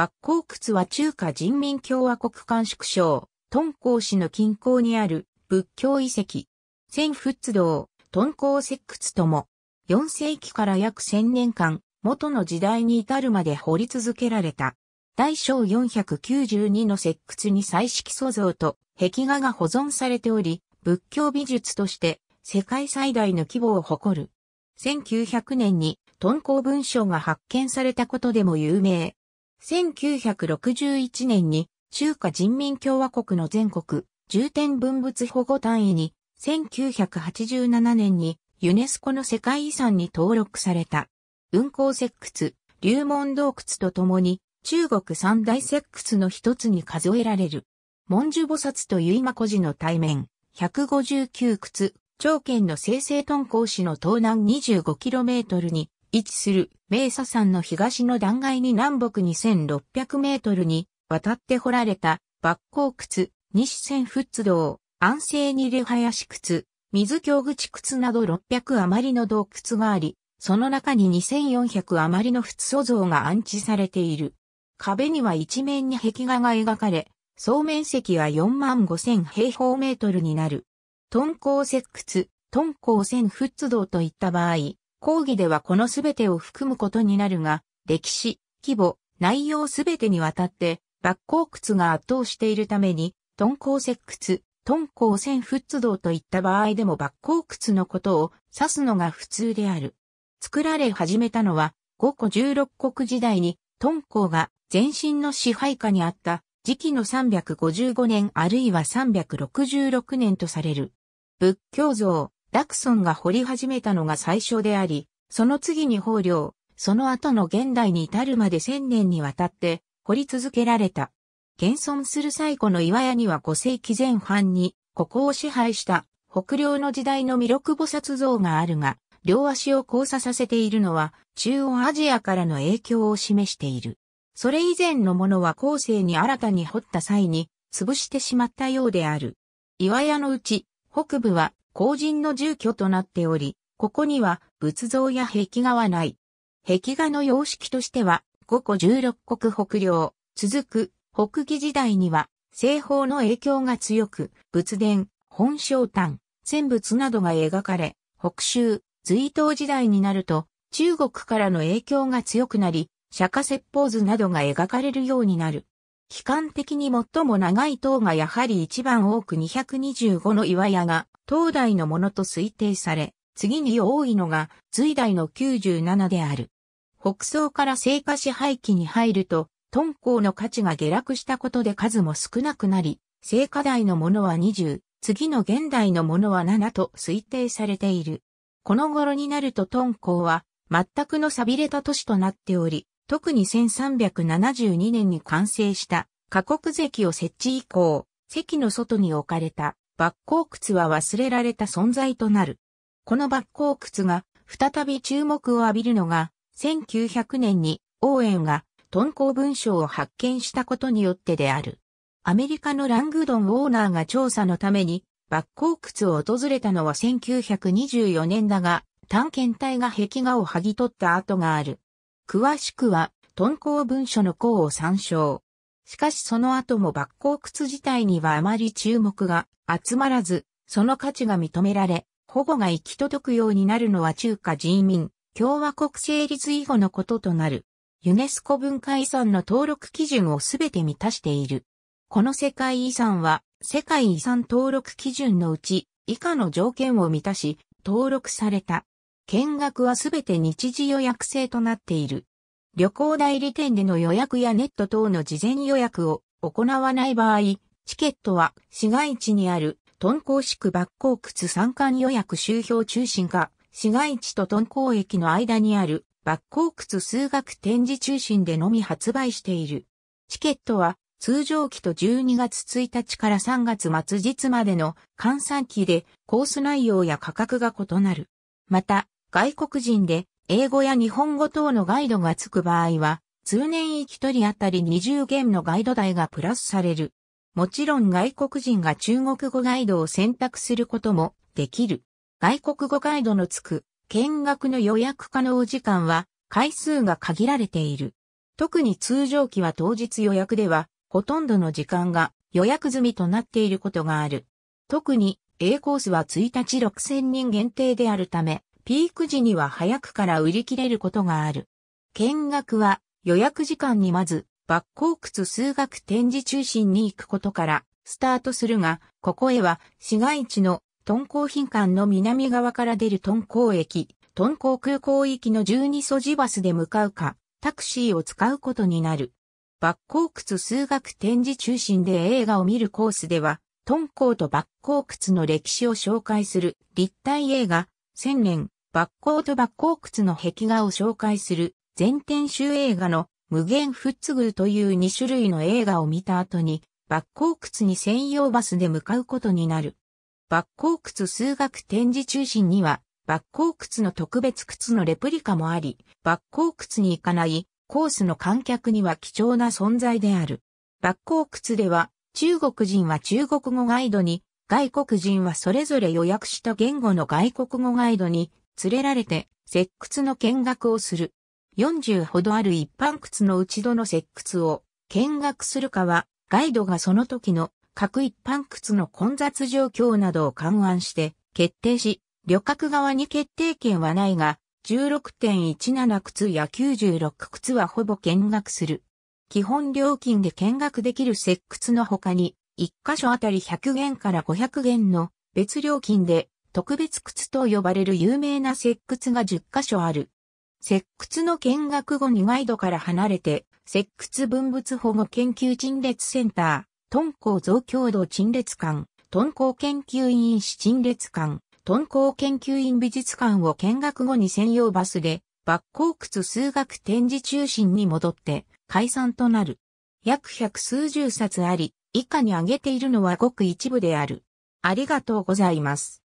莫高窟は中華人民共和国甘縮省、敦煌市の近郊にある仏教遺跡。千仏道、敦煌石窟とも、4世紀から約1000年間、元の時代に至るまで掘り続けられた。大小492の石窟に彩色塑像と壁画が保存されており、仏教美術として世界最大の規模を誇る。1900年に敦煌文書が発見されたことでも有名、1961年に中華人民共和国の全国重点文物保護単位に、1987年にユネスコの世界遺産に登録された。雲行石窟、龍門洞窟とともに中国三大石窟の一つに数えられる。文殊菩薩と結馬古寺の対面、159窟、長県の生々敦煌市の東南 25km に位置する名砂山の東の断崖に南北2600メートルに渡って掘られた、抜光窟、西千仏道、安静にれ林窟、水京口窟など600余りの洞窟があり、その中に2400余りの仏塑像が安置されている。壁には一面に壁画が描かれ、総面積は4万5000平方メートルになる。敦煌石窟、敦煌千仏道といった場合、講義ではこのすべてを含むことになるが、歴史、規模、内容すべてにわたって、抜光窟が圧倒しているために、敦煌石窟、敦煌船仏道といった場合でも抜光窟のことを指すのが普通である。作られ始めたのは、五個十六国時代に、敦煌が前身の支配下にあった時期の355年あるいは366年とされる。仏教像、クソンが掘り始めたのが最初であり、その次に法領、その後の現代に至るまで千年にわたって掘り続けられた。現存する最古の岩屋には5世紀前半にここを支配した北領の時代の弥勒菩薩像があるが、両足を交差させているのは中央アジアからの影響を示している。それ以前のものは後世に新たに掘った際に潰してしまったようである。岩屋のうち北部は後人の住居となっており、ここには仏像や壁画はない。壁画の様式としては、五個十六国北領、続く北魏時代には、西方の影響が強く、仏殿、本章丹、仙仏などが描かれ、北州、隋唐時代になると、中国からの影響が強くなり、釈迦説法図などが描かれるようになる。期間的に最も長い塔がやはり一番多く225の岩屋が東大のものと推定され、次に多いのが、隋代の97である。北宋から聖火支配期に入ると、敦煌の価値が下落したことで数も少なくなり、聖火代のものは20、次の現代のものは7と推定されている。この頃になると敦煌は、全くの錆びれた都市となっており、特に1372年に完成した、過国籍を設置以降、席の外に置かれた抜光靴は忘れられた存在となる。この抜光靴が再び注目を浴びるのが、1900年にオーエンが頓煌文書を発見したことによってである。アメリカのラングドン・オーナーが調査のために、抜光靴を訪れたのは1924年だが、探検隊が壁画を剥ぎ取った跡がある。詳しくは、敦煌文書の項を参照。しかしその後もバッ靴自体にはあまり注目が集まらず、その価値が認められ、保護が行き届くようになるのは中華人民共和国成立以後のこととなる。ユネスコ文化遺産の登録基準をすべて満たしている。この世界遺産は世界遺産登録基準のうち以下の条件を満たし登録された。見学はすべて日時予約制となっている。旅行代理店での予約やネット等の事前予約を行わない場合、チケットは市街地にある豚煌宿抜港靴参観予約周標中心か、市街地と豚煌駅の間にある抜港靴数学展示中心でのみ発売している。チケットは通常期と12月1日から3月末日までの換算期でコース内容や価格が異なる。また、外国人で英語や日本語等のガイドがつく場合は、通年1人当たり20元のガイド代がプラスされる。もちろん外国人が中国語ガイドを選択することもできる。外国語ガイドのつく見学の予約可能時間は回数が限られている。特に通常期は当日予約ではほとんどの時間が予約済みとなっていることがある。特に A コースは1日6000人限定であるため、ピーク時には早くから売り切れることがある。見学は予約時間にまず、抜光窟数学展示中心に行くことからスタートするが、ここへは市街地の敦煌品館の南側から出る敦煌駅、敦煌空港行きの12素地バスで向かうか、タクシーを使うことになる。抜光窟数学展示中心で映画を見るコースでは、敦煌と抜光窟の歴史を紹介する立体映画、千年、抜光と抜光窟の壁画を紹介する全天集映画の無限仏宮という2種類の映画を見た後に、抜光窟に専用バスで向かうことになる。抜光窟数学展示中心には、抜光窟の特別靴のレプリカもあり、抜光窟に行かないコースの観客には貴重な存在である。抜光窟では、中国人は中国語ガイドに、外国人はそれぞれ予約した言語の外国語ガイドに連れられて、石窟の見学をする。40ほどある一般窟のうちどの石窟を見学するかは、ガイドがその時の各一般窟の混雑状況などを勘案して決定し、旅客側に決定権はないが、16.17靴や96靴はほぼ見学する。基本料金で見学できる石窟の他に、1箇所あたり100元から500元の別料金で特別窟と呼ばれる有名な石窟が10カ所ある。石窟の見学後にガイドから離れて、石窟文物保護研究陳列センター、敦煌増強度陳列館、敦煌研究院市陳列館、敦煌研究院美術館を見学後に専用バスで、抜光窟数学展示中心に戻って、解散となる。約百数十冊あり、以下に挙げているのはごく一部である。ありがとうございます。